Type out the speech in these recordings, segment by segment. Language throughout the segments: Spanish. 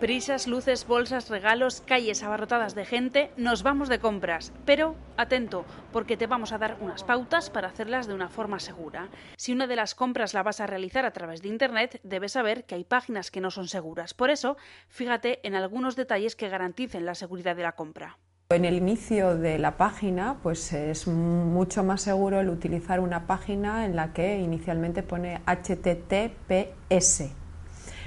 Prisas, luces, bolsas, regalos, calles abarrotadas de gente, nos vamos de compras. Pero atento, porque te vamos a dar unas pautas para hacerlas de una forma segura. Si una de las compras la vas a realizar a través de Internet, debes saber que hay páginas que no son seguras. Por eso, fíjate en algunos detalles que garanticen la seguridad de la compra. En el inicio de la página, pues es mucho más seguro el utilizar una página en la que inicialmente pone HTTPS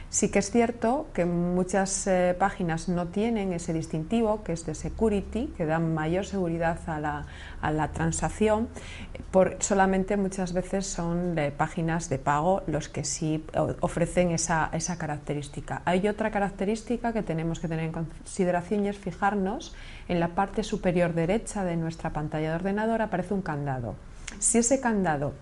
Sí que es cierto que muchas eh, páginas no tienen ese distintivo, que es de security, que da mayor seguridad a la, transacción. Por, solamente muchas veces son de páginas de pago los que sí ofrecen esa, esa característica. Hay otra característica que tenemos que tener en consideración y es fijarnos en la parte superior derecha de nuestra pantalla de ordenador aparece un candado. Si ese candado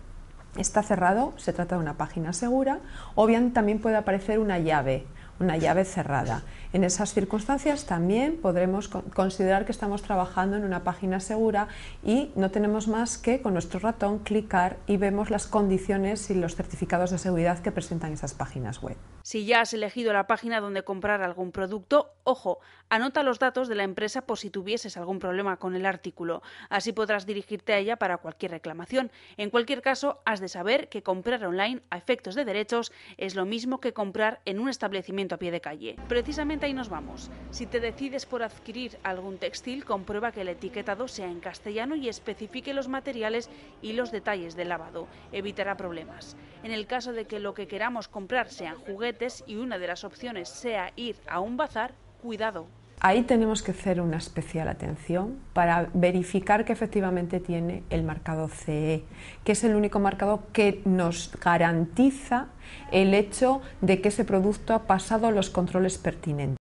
está cerrado, se trata de una página segura, o bien también puede aparecer una llave una llave cerrada. En esas circunstancias también podremos considerar que estamos trabajando en una página segura y no tenemos más que con nuestro ratón clicar y vemos las condiciones y los certificados de seguridad que presentan esas páginas web. Si ya has elegido la página donde comprar algún producto, ojo, anota los datos de la empresa por si tuvieses algún problema con el artículo. Así podrás dirigirte a ella para cualquier reclamación. En cualquier caso, has de saber que comprar online a efectos de derechos es lo mismo que comprar en un establecimiento a pie de calle. Precisamente ahí nos vamos. Si te decides por adquirir algún textil, comprueba que el etiquetado sea en castellano y especifique los materiales y los detalles del lavado. Evitará problemas. En el caso de que lo que queramos comprar sean juguetes y una de las opciones sea ir a un bazar, cuidado, Ahí tenemos que hacer una especial atención para verificar que efectivamente tiene el marcado CE, que es el único marcado que nos garantiza el hecho de que ese producto ha pasado los controles pertinentes.